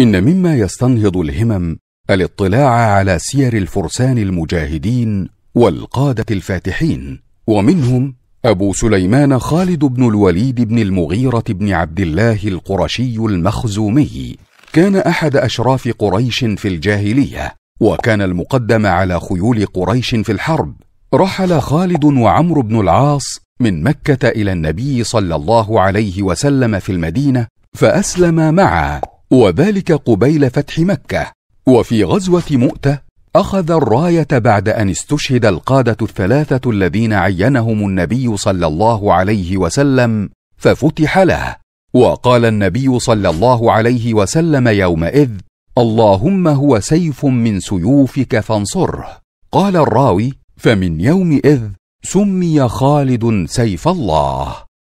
إن مما يستنهض الهمم الاطلاع على سير الفرسان المجاهدين والقادة الفاتحين ومنهم أبو سليمان خالد بن الوليد بن المغيرة بن عبد الله القرشي المخزومي كان أحد أشراف قريش في الجاهلية وكان المقدم على خيول قريش في الحرب رحل خالد وعمرو بن العاص من مكة إلى النبي صلى الله عليه وسلم في المدينة فأسلم معه وذلك قبيل فتح مكه وفي غزوه مؤته اخذ الرايه بعد ان استشهد القاده الثلاثه الذين عينهم النبي صلى الله عليه وسلم ففتح له وقال النبي صلى الله عليه وسلم يومئذ اللهم هو سيف من سيوفك فانصره قال الراوي فمن يومئذ سمي خالد سيف الله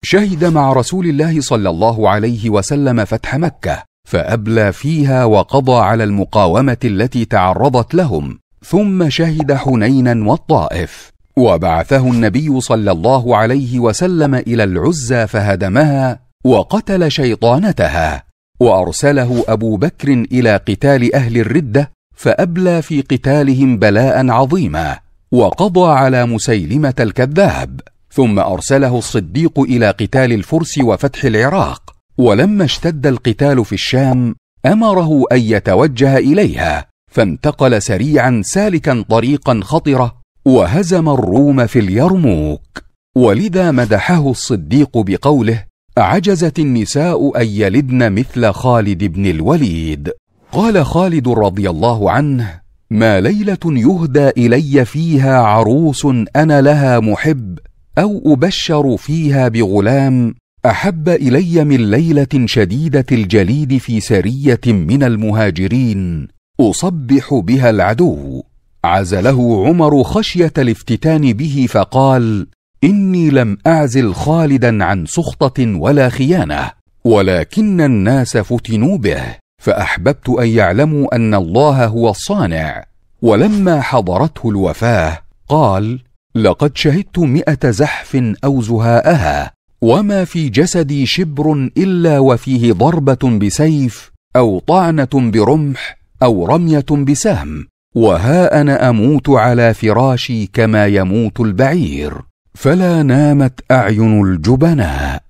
شهد مع رسول الله صلى الله عليه وسلم فتح مكه فابلى فيها وقضى على المقاومه التي تعرضت لهم ثم شهد حنينا والطائف وبعثه النبي صلى الله عليه وسلم الى العزى فهدمها وقتل شيطانتها وارسله ابو بكر الى قتال اهل الرده فابلى في قتالهم بلاء عظيما وقضى على مسيلمه الكذاب ثم ارسله الصديق الى قتال الفرس وفتح العراق ولما اشتد القتال في الشام امره ان يتوجه اليها فانتقل سريعا سالكا طريقا خطره وهزم الروم في اليرموك ولذا مدحه الصديق بقوله عجزت النساء ان يلدن مثل خالد بن الوليد قال خالد رضي الله عنه ما ليله يهدى الي فيها عروس انا لها محب او ابشر فيها بغلام احب الي من ليله شديده الجليد في سريه من المهاجرين اصبح بها العدو عزله عمر خشيه الافتتان به فقال اني لم اعزل خالدا عن سخطه ولا خيانه ولكن الناس فتنوا به فاحببت ان يعلموا ان الله هو الصانع ولما حضرته الوفاه قال لقد شهدت مئه زحف او زهاءها وما في جسدي شبر الا وفيه ضربه بسيف او طعنه برمح او رميه بسهم وها انا اموت على فراشي كما يموت البعير فلا نامت اعين الجبناء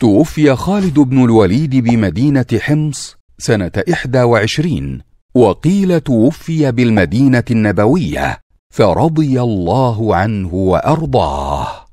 توفي خالد بن الوليد بمدينه حمص سنه احدى وعشرين وقيل توفي بالمدينه النبويه فرضي الله عنه وارضاه